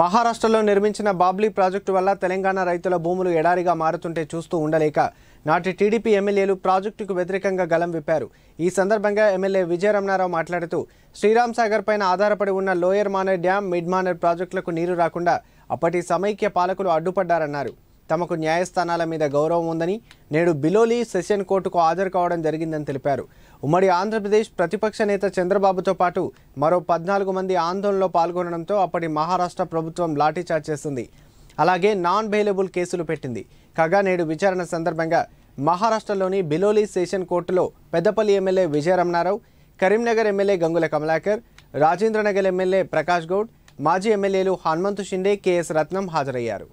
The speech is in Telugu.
మహారాష్ట్రలో నిర్మించిన బాబ్లీ ప్రాజెక్టు వల్ల తెలంగాణ రైతుల భూములు ఎడారిగా మారుతుంటే చూస్తూ ఉండలేక నాటి టీడీపీ ఎమ్మెల్యేలు ప్రాజెక్టుకు వ్యతిరేకంగా గలం విప్పారు ఈ సందర్భంగా ఎమ్మెల్యే విజయరమణారావు మాట్లాడుతూ శ్రీరామ్ సాగర్ పైన ఆధారపడి ఉన్న lower Manair dam mid Manair ప్రాజెక్టులకు నీరు రాకుండా అప్పటి సమైక్య పాలకులు అడ్డుపడ్డారన్నారు తమకు న్యాయస్థానాల మీద గౌరవం ఉందని నేడు బిలోలి సెషన్ కోర్టుకు హాజరు కావడం జరిగిందని తెలిపారు ఉమ్మడి ఆంధ్రప్రదేశ్ ప్రతిపక్ష నేత చంద్రబాబుతో పాటు మరో పద్నాలుగు మంది ఆందోళనలో పాల్గొనడంతో అప్పటి మహారాష్ట్ర ప్రభుత్వం లాఠీచార్జ్ చేసింది అలాగే నాన్ బెయిలబుల్ కేసులు పెట్టింది కాగా నేడు విచారణ సందర్భంగా మహారాష్ట్రలోని బిలోలి సెషన్ కోర్టులో Peddapalli MLA Vijaya Ramana Rao Karimnagar MLA Gangula Kamalakar Rajendranagar MLA Prakash Goud మాజీ ఎమ్మెల్యేలు హనుమంతు షిండే కెఎస్ రత్నం హాజరయ్యారు